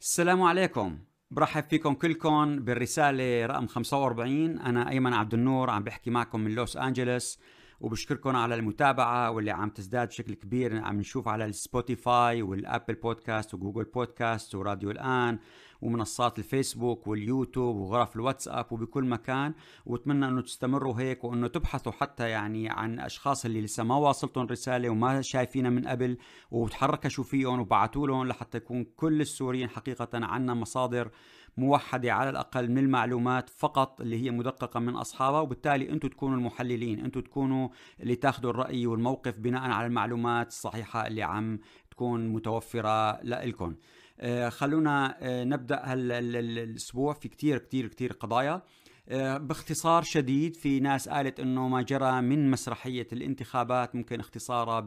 السلام عليكم برحب فيكم كلكم بالرسالة رقم 45 أنا أيمن عبد النور عم بحكي معكم من لوس أنجلس وبشكركم على المتابعة واللي عم تزداد بشكل كبير عم نشوف على السبوتيفاي والأبل بودكاست وجوجل بودكاست وراديو الآن ومنصات الفيسبوك واليوتيوب وغرف الواتساب وبكل مكان واتمنى انه تستمروا هيك وانه تبحثوا حتى يعني عن اشخاص اللي لسه ما واصلتهم رساله وما شايفينها من قبل وتحركوا فيهم وبعتوا لهم لحتى يكون كل السوريين حقيقه عنا مصادر موحده على الاقل من المعلومات فقط اللي هي مدققه من اصحابها وبالتالي انتم تكونوا المحللين انتم تكونوا اللي تاخذوا الراي والموقف بناء على المعلومات الصحيحه اللي عم تكون متوفره لكم آه، خلونا آه، نبدا هالأسبوع الاسبوع في كثير كثير كثير قضايا آه، باختصار شديد في ناس قالت انه ما جرى من مسرحيه الانتخابات ممكن اختصارها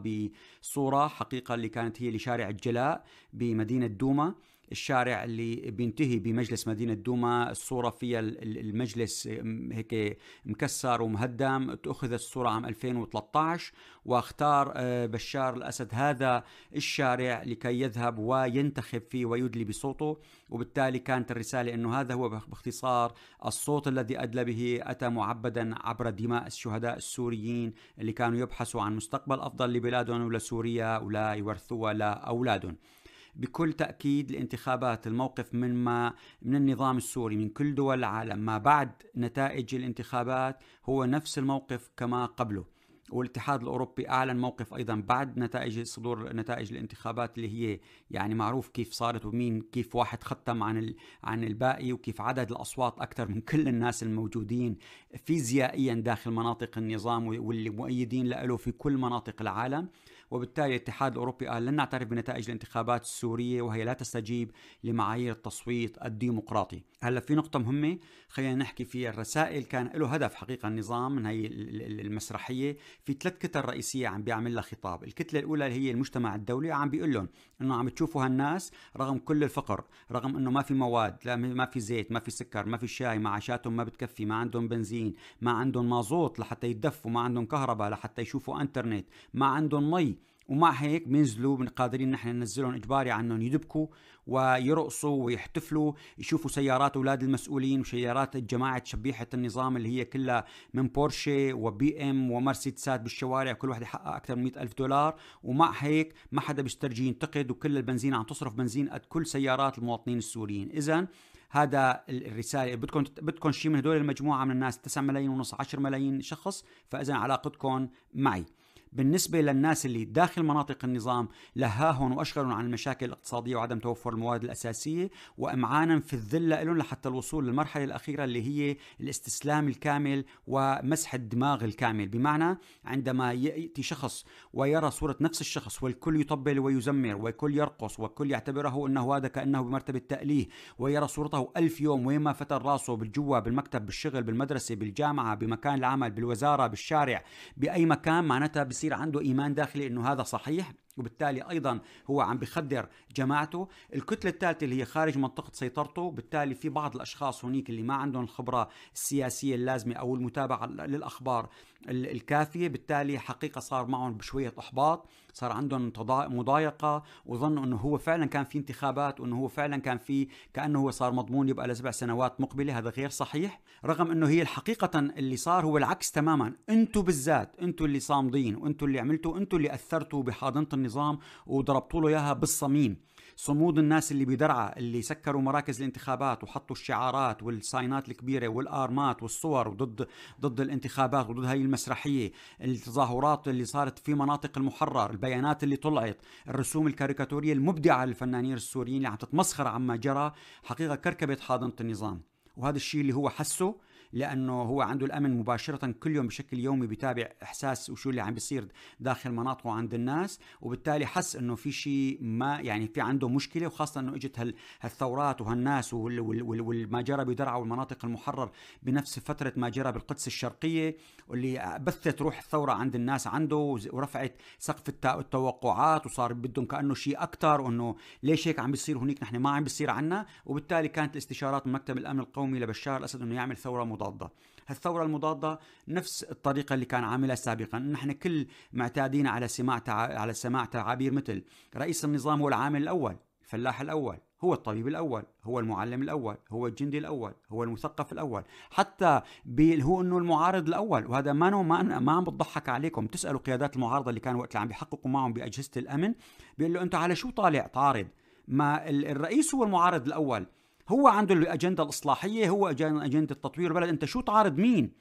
بصوره حقيقه اللي كانت هي لشارع الجلاء بمدينه دوما الشارع اللي بينتهي بمجلس مدينه دوما الصوره فيها المجلس هيك مكسر ومهدم تأخذ الصوره عام 2013 واختار آه، بشار الاسد هذا الشارع لكي يذهب وينتخب فيه ويدلي بصوته وبالتالي كانت الرساله انه هذا هو باختصار الصوت الذي ادلى به اتى معبدا عبر دماء الشهداء السوريين اللي كانوا يبحثوا عن مستقبل افضل لبلادهم ولسوريا ولا يورثوها لاولادهم. بكل تأكيد الانتخابات الموقف من ما من النظام السوري من كل دول العالم ما بعد نتائج الانتخابات هو نفس الموقف كما قبله والاتحاد الاوروبي اعلن موقف ايضا بعد نتائج صدور نتائج الانتخابات اللي هي يعني معروف كيف صارت ومين كيف واحد ختم عن ال عن الباقي وكيف عدد الاصوات اكثر من كل الناس الموجودين فيزيائيا داخل مناطق النظام واللي مؤيدين له في كل مناطق العالم وبالتالي الاتحاد الأوروبي قال لن نعترف بنتائج الانتخابات السورية وهي لا تستجيب لمعايير التصويت الديمقراطي هلا في نقطة مهمة خلينا نحكي فيها الرسائل كان له هدف حقيقة النظام من هي المسرحية في ثلاث كتل رئيسية عم بيعمل لها خطاب الكتلة الأولى اللي هي المجتمع الدولي عم بيقول لهم أنه عم تشوفوا هالناس رغم كل الفقر رغم أنه ما في مواد لا ما في زيت ما في سكر ما في شاي معاشاتهم ما بتكفي ما عندهم بنزين ما عندهم مازوت لحتى يدفوا ما عندهم كهرباء لحتى يشوفوا انترنت ما عندهم مي ومع هيك بينزلوا من قادرين نحن ننزلهم اجباري عنهم يدبكوا ويرقصوا ويحتفلوا يشوفوا سيارات اولاد المسؤولين وسيارات جماعه شبيحه النظام اللي هي كلها من بورشي وبي ام ومرسيدسات بالشوارع كل وحده حقها اكثر من 100 الف دولار ومع هيك ما حدا بيسترجي ينتقد وكل البنزين عم تصرف بنزين قد كل سيارات المواطنين السوريين اذا هذا الرساله بدكم بدكم شيء من هدول المجموعه من الناس 9 ملايين ونص 10 ملايين شخص فاذا علاقتكم معي بالنسبة للناس اللي داخل مناطق النظام لهاهم وأشغلهم عن المشاكل الاقتصادية وعدم توفر المواد الأساسية وإمعانا في الذلة لهم لحتى الوصول للمرحلة الأخيرة اللي هي الاستسلام الكامل ومسح الدماغ الكامل بمعنى عندما يأتي شخص ويرى صورة نفس الشخص والكل يطبل ويزمر والكل يرقص والكل يعتبره أنه هذا كأنه بمرتبة تأليه ويرى صورته ألف يوم وين ما فتر راسه بالجوا بالمكتب بالشغل بالمدرسة بالجامعة بمكان العمل بالوزارة بالشارع بأي مكان معناتها يصير عنده ايمان داخلي انه هذا صحيح وبالتالي ايضا هو عم بخدر جماعته الكتله الثالثه اللي هي خارج منطقه سيطرته بالتالي في بعض الاشخاص هناك اللي ما عندهم الخبره السياسيه اللازمه او المتابعه للاخبار الكافيه بالتالي حقيقه صار معهم بشويه احباط صار عندهم مضايقه وظنوا انه هو فعلا كان في انتخابات وانه هو فعلا كان في كانه هو صار مضمون يبقى لسبع سنوات مقبله هذا غير صحيح رغم انه هي حقيقه اللي صار هو العكس تماما انتم بالذات انتم اللي صامدين وانتم اللي عملتوا انتم اللي اثرتوا بحاضنه النظام وضربتوا له اياها بالصميم صمود الناس اللي بدرعا اللي سكروا مراكز الانتخابات وحطوا الشعارات والساينات الكبيره والارمات والصور وضد ضد الانتخابات وضد هاي المسرحيه التظاهرات اللي صارت في مناطق المحرر البيانات اللي طلعت الرسوم الكاريكاتوريه المبدعه للفنانين السوريين اللي عم تتمسخر عما جرى حقيقه كركبت حاضنه النظام وهذا الشيء اللي هو حسه لانه هو عنده الامن مباشره كل يوم بشكل يومي بتابع احساس وشو اللي عم بيصير داخل مناطقه عند الناس وبالتالي حس انه في شيء ما يعني في عنده مشكله وخاصه انه اجت هال هالثورات وهالناس والما جرى بدرعا والمناطق المحرر بنفس فتره ما جرى بالقدس الشرقيه واللي بثت روح الثوره عند الناس عنده ورفعت سقف التوقعات وصار بدهم كانه شيء اكثر وانه ليش هيك عم بيصير هنيك نحن ما عم بيصير عنا وبالتالي كانت الاستشارات من مكتب الامن القومي لبشار الاسد انه يعمل ثوره المضاده هالثورة المضاده نفس الطريقه اللي كان عاملها سابقا نحن كل معتادين على سماع تع... على سماع تعابير مثل رئيس النظام هو العامل الاول الفلاح الاول هو الطبيب الاول هو المعلم الاول هو الجندي الاول هو المثقف الاول حتى بي... هو انه المعارض الاول وهذا ما نو ما, ما عم بتضحك عليكم تسالوا قيادات المعارضه اللي كانوا وقت اللي عم بيحققوا معهم باجهزه الامن بيقول له انت على شو طالع تعارض ما الرئيس هو المعارض الاول هو عنده الأجندة الإصلاحية هو أجندة تطوير البلد أنت شو تعارض مين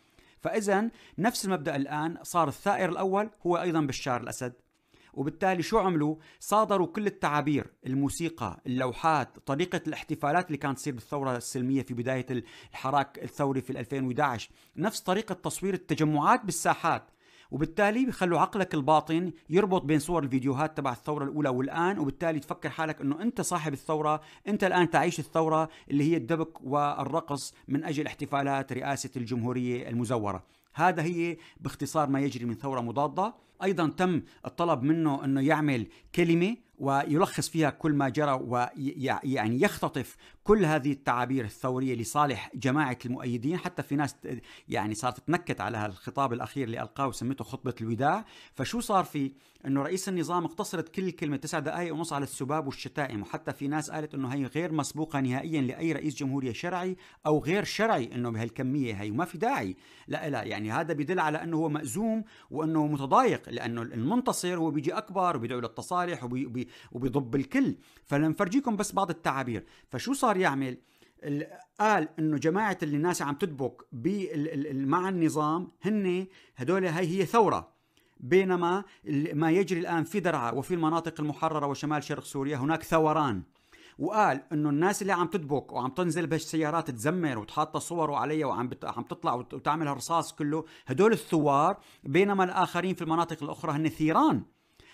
فإذا نفس المبدأ الآن صار الثائر الأول هو أيضا بشار الأسد وبالتالي شو عملوا؟ صادروا كل التعابير، الموسيقى، اللوحات، طريقة الاحتفالات اللي كانت تصير بالثورة السلمية في بداية الحراك الثوري في 2011 نفس طريقة تصوير التجمعات بالساحات وبالتالي بخلوا عقلك الباطن يربط بين صور الفيديوهات تبع الثوره الاولى والان وبالتالي تفكر حالك انه انت صاحب الثوره انت الان تعيش الثوره اللي هي الدبك والرقص من اجل احتفالات رئاسه الجمهوريه المزوره هذا هي باختصار ما يجري من ثوره مضاده ايضا تم الطلب منه انه يعمل كلمه ويلخص فيها كل ما جرى ويعني يختطف كل هذه التعابير الثوريه لصالح جماعه المؤيدين حتى في ناس يعني صارت تنكت على الخطاب الاخير اللي القاه وسمته خطبه الوداع فشو صار في انه رئيس النظام اقتصرت كل كلمه تسع دقائق ونص على السباب والشتائم وحتى في ناس قالت انه هي غير مسبوقه نهائيا لاي رئيس جمهوريه شرعي او غير شرعي انه بهالكميه هي وما في داعي لا لا يعني هذا بدل على انه هو مأزوم وانه متضايق لانه المنتصر هو بيجي اكبر وبيدعو للتصالح وبيضب الكل فلنفرجيكم بس بعض التعابير فشو صار يعمل؟ قال انه جماعه اللي الناس عم تدبك مع النظام هن هدول هي هي ثوره بينما ما يجري الان في درعا وفي المناطق المحرره وشمال شرق سوريا هناك ثوران وقال انه الناس اللي عم تدبك وعم تنزل بهالسيارات تزمر وتحط صور عليها وعم بت... عم تطلع وتعمل هالرصاص كله هدول الثوار بينما الاخرين في المناطق الاخرى هن ثيران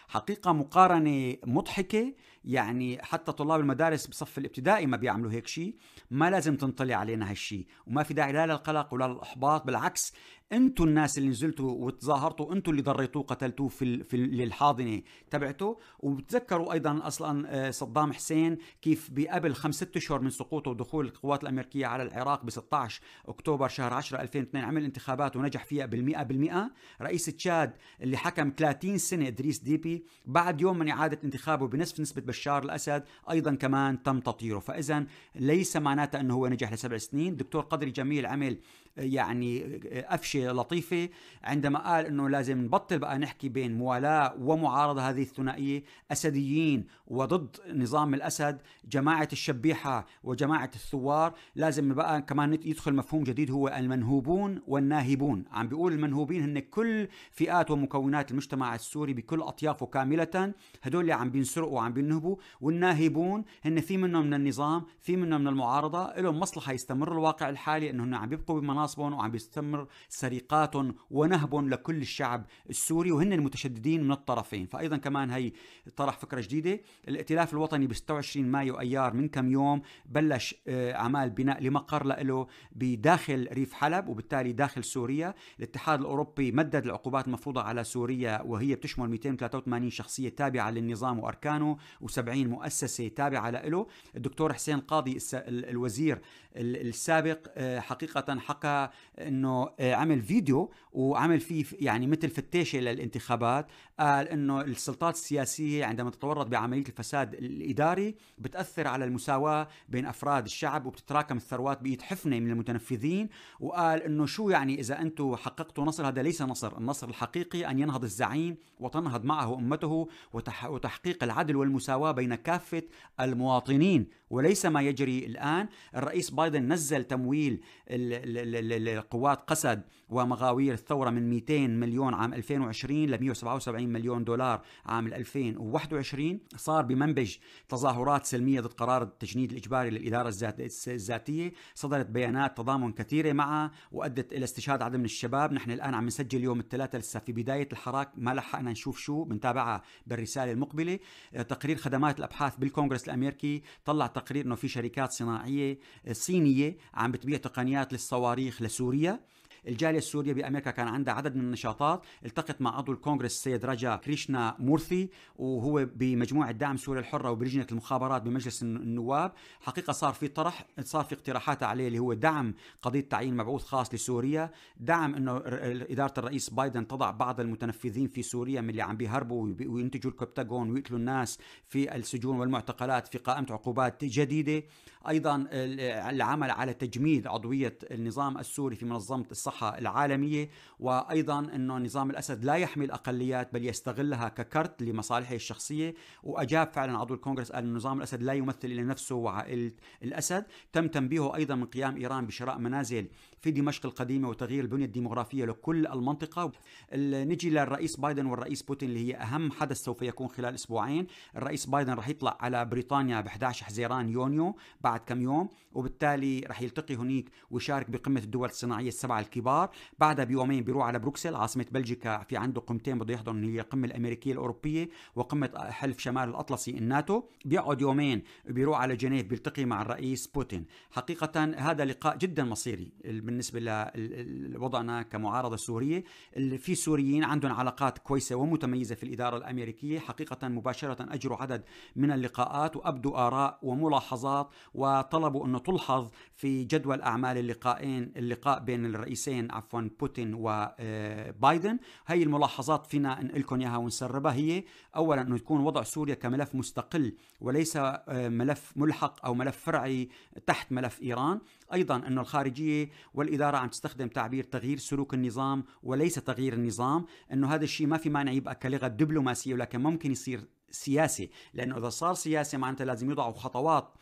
حقيقه مقارنه مضحكه يعني حتى طلاب المدارس بصف الابتدائي ما بيعملوا هيك شيء ما لازم تنطلي علينا هالشيء وما في داعي لا للقلق ولا للاحباط بالعكس انتوا الناس اللي نزلتوا وتظاهرتوا انتوا اللي ضريتوه قتلتوه في, في للحاضنه تبعته وبتذكروا ايضا اصلا آه، صدام حسين كيف بقبل خمس ست اشهر من سقوطه ودخول القوات الامريكيه على العراق ب 16 اكتوبر شهر 10 2002 عمل انتخابات ونجح فيها بالمئة بالمئة رئيس تشاد اللي حكم 30 سنه ادريس ديبي بعد يوم من اعاده انتخابه بنصف نسبه بشار الأسد أيضا كمان تم تطييره فإذا ليس معناته أنه هو نجح لسبع سنين دكتور قدري جميل عمل يعني قفشة لطيفة عندما قال أنه لازم نبطل بقى نحكي بين موالاة ومعارضة هذه الثنائية أسديين وضد نظام الأسد جماعة الشبيحة وجماعة الثوار لازم بقى كمان يدخل مفهوم جديد هو المنهوبون والناهبون عم بيقول المنهوبين هن كل فئات ومكونات المجتمع السوري بكل أطيافه كاملة هدول اللي عم بينسرقوا وعم بينهبوا ينتخبوا والناهبون هن في منهم من النظام في منهم من المعارضه لهم مصلحه يستمر الواقع الحالي انهم عم يبقوا بمناصبهم وعم يستمر سرقات ونهب لكل الشعب السوري وهن المتشددين من الطرفين فايضا كمان هي طرح فكره جديده الائتلاف الوطني ب 26 مايو ايار من كم يوم بلش آه، اعمال بناء لمقر له بداخل ريف حلب وبالتالي داخل سوريا الاتحاد الاوروبي مدد العقوبات المفروضه على سوريا وهي بتشمل 283 شخصيه تابعه للنظام واركانه و 72 مؤسسة تابعة له الدكتور حسين قاضي الوزير السابق آه، حقيقة حكى أنه آه، عمل فيديو وعمل فيه يعني مثل فتيشة للانتخابات قال انه السلطات السياسيه عندما تتورط بعمليه الفساد الاداري بتاثر على المساواه بين افراد الشعب وبتتراكم الثروات بايد حفنه من المتنفذين وقال انه شو يعني اذا انتم حققتوا نصر هذا ليس نصر، النصر الحقيقي ان ينهض الزعيم وتنهض معه امته وتحقيق العدل والمساواه بين كافه المواطنين وليس ما يجري الآن الرئيس بايدن نزل تمويل القوات قسد ومغاوير الثورة من 200 مليون عام 2020 ل 177 مليون دولار عام 2021 صار بمنبج تظاهرات سلمية ضد قرار التجنيد الإجباري للإدارة الذاتية صدرت بيانات تضامن كثيرة معها وأدت إلى استشهاد عدد من الشباب نحن الآن عم نسجل يوم الثلاثاء لسه في بداية الحراك ما لحقنا نشوف شو بنتابعها بالرسالة المقبلة آه، تقرير خدمات الأبحاث بالكونغرس الأمريكي طلع تقرير تقرير انه في شركات صناعيه آه، صينيه عم بتبيع تقنيات للصواريخ لسوريا الجاليه السوريه بامريكا كان عندها عدد من النشاطات التقت مع عضو الكونغرس السيد رجا كريشنا مورثي وهو بمجموعه دعم سوريا الحره وبلجنه المخابرات بمجلس النواب حقيقه صار في طرح صار في اقتراحات عليه اللي هو دعم قضيه تعيين مبعوث خاص لسوريا دعم انه اداره الرئيس بايدن تضع بعض المتنفذين في سوريا من اللي عم بيهربوا وينتجوا الكبتاجون ويقتلوا الناس في السجون والمعتقلات في قائمه عقوبات جديده ايضا العمل على تجميد عضويه النظام السوري في منظمه الصحه الصحة العالمية وأيضا أنه نظام الأسد لا يحمي الأقليات بل يستغلها ككرت لمصالحه الشخصية وأجاب فعلا عضو الكونغرس قال أن نظام الأسد لا يمثل إلا نفسه وعائلة الأسد تم تنبيهه أيضا من قيام إيران بشراء منازل في دمشق القديمة وتغيير البنية الديمغرافية لكل المنطقة نجي للرئيس بايدن والرئيس بوتين اللي هي أهم حدث سوف يكون خلال أسبوعين الرئيس بايدن راح يطلع على بريطانيا ب 11 حزيران يونيو بعد كم يوم وبالتالي راح يلتقي هناك ويشارك بقمة الدول الصناعية السبعة الكبار بعدها بيومين بيروح على بروكسل عاصمة بلجيكا في عنده قمتين بده يحضن اللي هي القمة الأمريكية الأوروبية وقمة حلف شمال الأطلسي الناتو بيقعد يومين بيروح على جنيف بيلتقي مع الرئيس بوتين حقيقة هذا لقاء جدا مصيري من بالنسبه لوضعنا كمعارضه سوريه اللي في سوريين عندهم علاقات كويسه ومتميزه في الاداره الامريكيه حقيقه مباشره اجروا عدد من اللقاءات وابدوا اراء وملاحظات وطلبوا انه تلحظ في جدول اعمال اللقاءين اللقاء بين الرئيسين عفوا بوتين وبايدن آه، هي الملاحظات فينا نقلكم اياها ونسربها هي اولا انه يكون وضع سوريا كملف مستقل وليس آه، ملف ملحق او ملف فرعي تحت ملف ايران ايضا انه الخارجيه والاداره عم تستخدم تعبير تغيير سلوك النظام وليس تغيير النظام انه هذا الشيء ما في مانع يبقى كلغه دبلوماسيه ولكن ممكن يصير سياسي لانه اذا صار سياسي معناته لازم يضعوا خطوات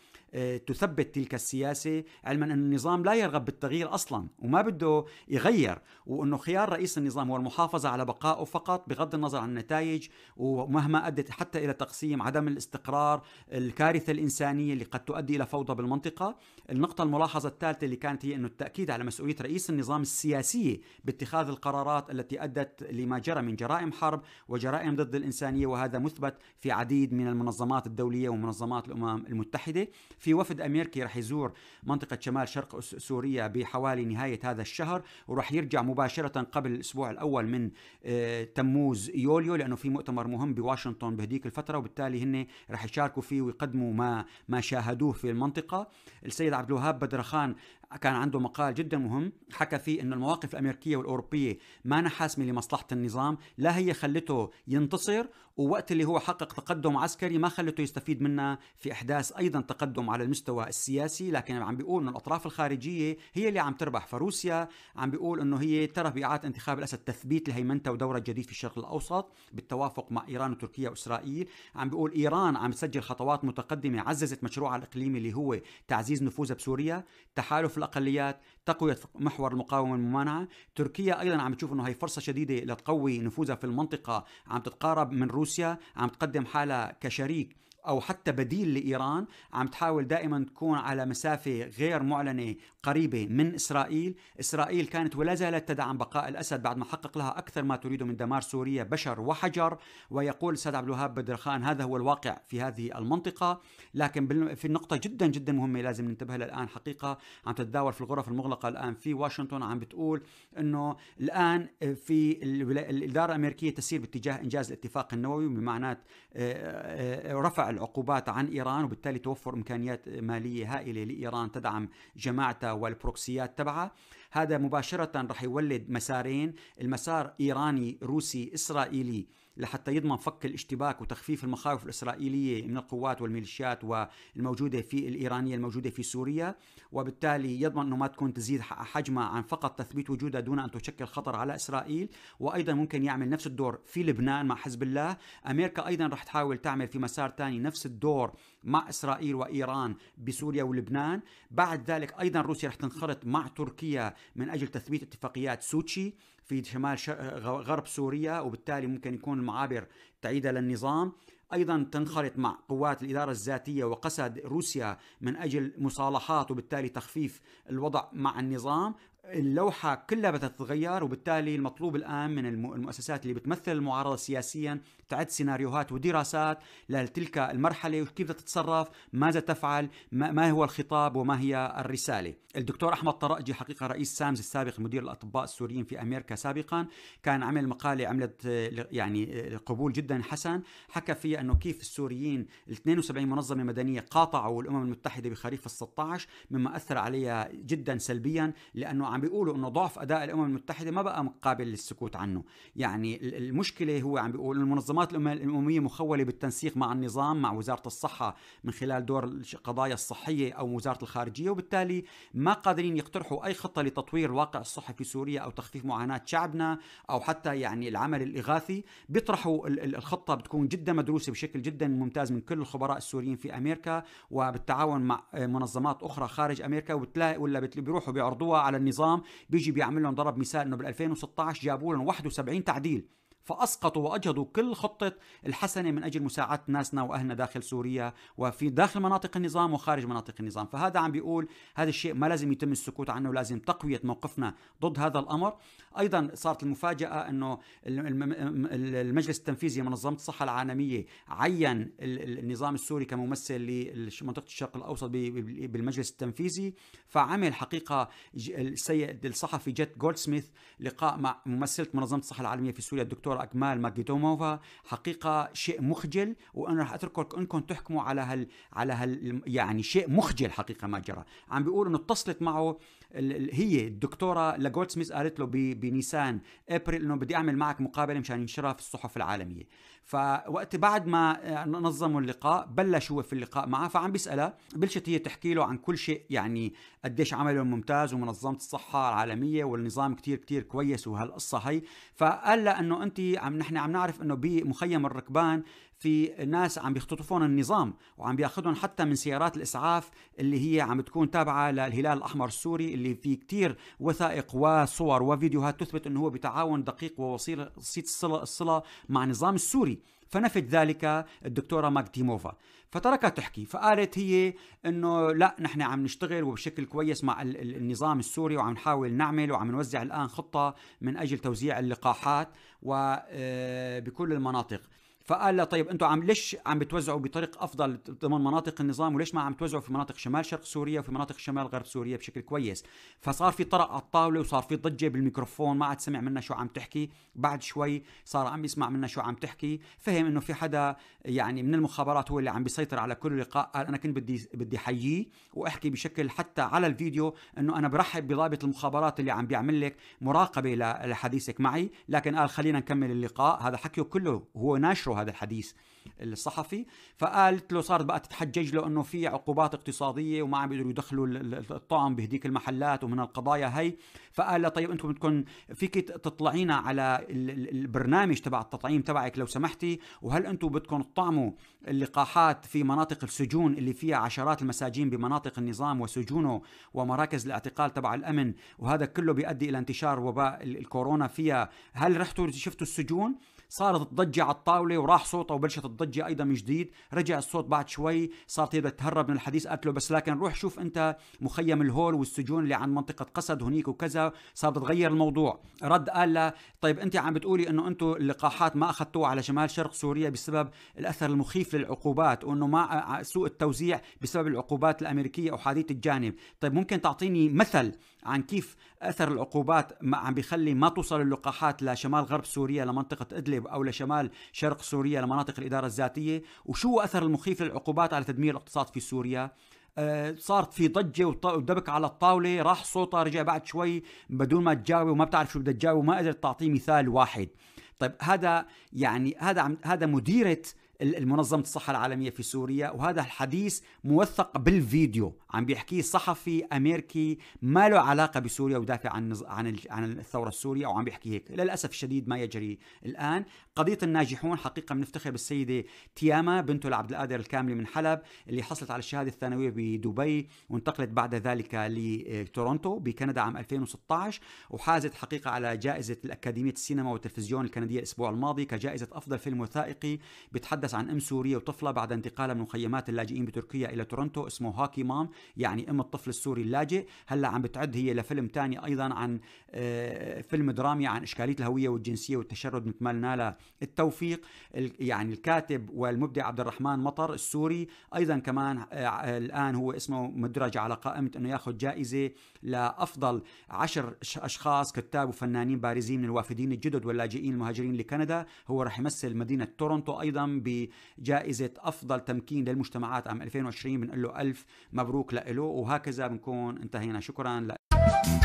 تثبت تلك السياسه علما ان النظام لا يرغب بالتغيير اصلا وما بده يغير وانه خيار رئيس النظام هو المحافظه على بقائه فقط بغض النظر عن النتائج ومهما ادت حتى الى تقسيم عدم الاستقرار الكارثه الانسانيه اللي قد تؤدي الى فوضى بالمنطقه النقطه الملاحظه الثالثه اللي كانت هي انه التاكيد على مسؤوليه رئيس النظام السياسيه باتخاذ القرارات التي ادت لما جرى من جرائم حرب وجرائم ضد الانسانيه وهذا مثبت في عديد من المنظمات الدوليه ومنظمات الامم المتحده في وفد أمريكي رح يزور منطقة شمال شرق سوريا بحوالي نهاية هذا الشهر ورح يرجع مباشرة قبل الأسبوع الأول من آه، تموز يوليو لأنه في مؤتمر مهم بواشنطن بهديك الفترة وبالتالي هن رح يشاركوا فيه ويقدموا ما ما شاهدوه في المنطقة السيد عبد الوهاب بدرخان كان عنده مقال جدا مهم حكى فيه انه المواقف الامريكيه والاوروبيه ما حاسمه لمصلحه النظام لا هي خلته ينتصر ووقت اللي هو حقق تقدم عسكري ما خلته يستفيد منها في احداث ايضا تقدم على المستوى السياسي لكن عم بيقول انه الاطراف الخارجيه هي اللي عم تربح فروسيا عم بيقول انه هي ترى باعاده انتخاب الاسد تثبيت لهيمنته ودورها الجديد في الشرق الاوسط بالتوافق مع ايران وتركيا واسرائيل عم بيقول ايران عم تسجل خطوات متقدمه عززت مشروعها الاقليمي اللي هو تعزيز نفوذها بسوريا تحالف الاقليات، تقويه محور المقاومه والممانعه، تركيا ايضا عم تشوف انه هي فرصه شديده لتقوي نفوذها في المنطقه، عم تتقارب من روسيا، عم تقدم حالها كشريك او حتى بديل لايران عم تحاول دائما تكون على مسافه غير معلنه قريبه من اسرائيل، اسرائيل كانت ولا زالت تدعم بقاء الاسد بعد ما حقق لها اكثر ما تريده من دمار سوريا بشر وحجر ويقول الاستاذ عبد الوهاب بدرخان هذا هو الواقع في هذه المنطقه، لكن في نقطه جدا جدا مهمه لازم ننتبه لها الان حقيقه عم تتداول في الغرف المغلقه الان في واشنطن عم بتقول انه الان في الاداره الامريكيه تسير باتجاه انجاز الاتفاق النووي بمعنى آه، آه، رفع العقوبات عن إيران وبالتالي توفر إمكانيات مالية هائلة لإيران تدعم جماعتها والبروكسيات تبعها هذا مباشرة رح يولد مسارين المسار إيراني روسي إسرائيلي لحتى يضمن فك الاشتباك وتخفيف المخاوف الإسرائيلية من القوات والميليشيات والموجودة في الإيرانية الموجودة في سوريا وبالتالي يضمن أنه ما تكون تزيد حجمها عن فقط تثبيت وجودها دون أن تشكل خطر على إسرائيل وأيضا ممكن يعمل نفس الدور في لبنان مع حزب الله أمريكا أيضا رح تحاول تعمل في مسار ثاني نفس الدور مع إسرائيل وإيران بسوريا ولبنان بعد ذلك أيضا روسيا رح تنخرط مع تركيا من أجل تثبيت اتفاقيات سوتشي في شمال غرب سوريا وبالتالي ممكن يكون المعابر تعيدها للنظام ايضا تنخرط مع قوات الاداره الذاتيه وقسد روسيا من اجل مصالحات وبالتالي تخفيف الوضع مع النظام اللوحة كلها بتتغير وبالتالي المطلوب الآن من المؤسسات اللي بتمثل المعارضة سياسيا تعد سيناريوهات ودراسات لتلك المرحلة وكيف تتصرف ماذا تفعل ما هو الخطاب وما هي الرسالة الدكتور أحمد طرأجي حقيقة رئيس سامز السابق مدير الأطباء السوريين في أمريكا سابقا كان عمل مقالة عملت يعني قبول جدا حسن حكى فيها أنه كيف السوريين ال 72 منظمة مدنية قاطعوا الأمم المتحدة بخريف ال 16 مما أثر عليها جدا سلبيا لأنه عم بيقولوا انه ضعف اداء الامم المتحده ما بقى قابل للسكوت عنه يعني المشكله هو عم بيقول المنظمات الامميه مخوله بالتنسيق مع النظام مع وزاره الصحه من خلال دور القضايا الصحيه او وزاره الخارجيه وبالتالي ما قادرين يقترحوا اي خطه لتطوير الواقع الصحي في سوريا او تخفيف معاناه شعبنا او حتى يعني العمل الاغاثي بيطرحوا الخطه بتكون جدا مدروسه بشكل جدا ممتاز من كل الخبراء السوريين في امريكا وبالتعاون مع منظمات اخرى خارج امريكا وبتلاقي ولا بيروحوا بيعرضوها على النظام النظام بيجي بيعمل لهم ضرب مثال انه بال 2016 جابوا لهم 71 تعديل فأسقطوا وأجهضوا كل خطة الحسنة من أجل مساعدة ناسنا وأهلنا داخل سوريا وفي داخل مناطق النظام وخارج مناطق النظام فهذا عم بيقول هذا الشيء ما لازم يتم السكوت عنه ولازم تقوية موقفنا ضد هذا الأمر أيضا صارت المفاجأة أنه المجلس التنفيذي منظمة الصحة العالمية عين النظام السوري كممثل لمنطقة الشرق الأوسط بالمجلس التنفيذي فعمل حقيقة السيد الصحفي جيت جولدسميث لقاء مع ممثلة منظمة الصحة العالمية في سوريا الدكتور الدكتور اكمال ماكيتوموفا حقيقه شيء مخجل وانا راح اترككم انكم تحكموا على هال على هال يعني شيء مخجل حقيقه ما جرى عم بيقول انه اتصلت معه هي الدكتوره لاجولد سميث قالت له بنيسان ابريل انه بدي اعمل معك مقابله مشان ينشرها في الصحف العالميه فوقت بعد ما آه، نظموا اللقاء بلش هو في اللقاء معها فعم بيسالها بلشت هي تحكي له عن كل شيء يعني قديش عمله ممتاز ومنظمه الصحه العالميه والنظام كتير كتير كويس وهالقصه هي فقال لها انه انت الحكي عم نحن عم نعرف انه بمخيم الركبان في ناس عم بيختطفون النظام وعم بياخذهم حتى من سيارات الاسعاف اللي هي عم تكون تابعه للهلال الاحمر السوري اللي في كتير وثائق وصور وفيديوهات تثبت انه هو بتعاون دقيق ووسيط الصله مع النظام السوري فنفت ذلك الدكتورة ماكديموفا فتركت تحكي فقالت هي انه لا نحن عم نشتغل وبشكل كويس مع النظام السوري وعم نحاول نعمل وعم نوزع الان خطه من اجل توزيع اللقاحات وبكل آه، المناطق فقال له طيب انتم عم ليش عم بتوزعوا بطريق افضل ضمن مناطق النظام وليش ما عم توزعوا في مناطق شمال شرق سوريا وفي مناطق شمال غرب سوريا بشكل كويس فصار في طرق على الطاوله وصار في ضجه بالميكروفون ما عاد سمع منا شو عم تحكي بعد شوي صار عم يسمع منا شو عم تحكي فهم انه في حدا يعني من المخابرات هو اللي عم بيسيطر على كل لقاء قال انا كنت بدي بدي حييه واحكي بشكل حتى على الفيديو انه انا برحب بضابط المخابرات اللي عم بيعمل لك مراقبه لحديثك معي لكن قال خلينا نكمل اللقاء هذا حكيه كله هو ناشره هذا الحديث الصحفي فقالت له صارت بقى تتحجج له انه في عقوبات اقتصاديه وما عم بيقدروا يدخلوا الطعم بهديك المحلات ومن القضايا هي فقال لها طيب انتم بدكم فيك تطلعينا على البرنامج تبع التطعيم تبعك لو سمحتي وهل انتم بدكم تطعموا اللقاحات في مناطق السجون اللي فيها عشرات المساجين بمناطق النظام وسجونه ومراكز الاعتقال تبع الامن وهذا كله بيؤدي الى انتشار وباء الكورونا فيها هل رحتوا شفتوا السجون صارت الضجة على الطاولة وراح صوته وبلشت الضجة أيضا من جديد رجع الصوت بعد شوي صار تقدر تهرب من الحديث قالت له بس لكن روح شوف أنت مخيم الهول والسجون اللي عن منطقة قسد هنيك وكذا صار تتغير الموضوع رد قال له طيب أنت عم بتقولي أنه أنتم اللقاحات ما أخذتوها على شمال شرق سوريا بسبب الأثر المخيف للعقوبات وأنه ما سوء التوزيع بسبب العقوبات الأمريكية أو حديث الجانب طيب ممكن تعطيني مثل عن كيف اثر العقوبات ما عم بيخلي ما توصل اللقاحات لشمال غرب سوريا لمنطقه ادلب او لشمال شرق سوريا لمناطق الاداره الذاتيه وشو اثر المخيف للعقوبات على تدمير الاقتصاد في سوريا آه، صارت في ضجة ودبك على الطاولة راح صوتها رجع بعد شوي بدون ما تجاوب وما بتعرف شو بدها تجاوب وما قدرت تعطيه مثال واحد طيب هذا يعني هذا هذا مديرة المنظمة الصحة العالمية في سوريا وهذا الحديث موثق بالفيديو عم بيحكيه صحفي أمريكي ما له علاقة بسوريا ودافع عن عن عن الثورة السورية أو عم بيحكي هيك للأسف الشديد ما يجري الآن قضية الناجحون حقيقة بنفتخر بالسيدة تياما بنت لعبد القادر الكاملي من حلب اللي حصلت على الشهادة الثانوية بدبي وانتقلت بعد ذلك لتورونتو بكندا عام 2016 وحازت حقيقة على جائزة الأكاديمية السينما والتلفزيون الكندية الأسبوع الماضي كجائزة أفضل فيلم وثائقي بتحدث تتحدث عن ام سوريه وطفله بعد انتقالها من مخيمات اللاجئين بتركيا الى تورنتو اسمه هاكي مام يعني ام الطفل السوري اللاجئ هلا عم بتعد هي لفيلم ثاني ايضا عن آه، فيلم درامي عن اشكاليه الهويه والجنسيه والتشرد نتمنى لها التوفيق يعني الكاتب والمبدع عبد الرحمن مطر السوري ايضا كمان آه، الان هو اسمه مدرج على قائمه انه ياخذ جائزه لافضل عشر اشخاص كتاب وفنانين بارزين من الوافدين الجدد واللاجئين المهاجرين لكندا هو راح يمثل مدينه تورنتو ايضا ب بجائزة أفضل تمكين للمجتمعات عام 2020 بنقول له ألف مبروك لإله وهكذا بنكون انتهينا شكرا لك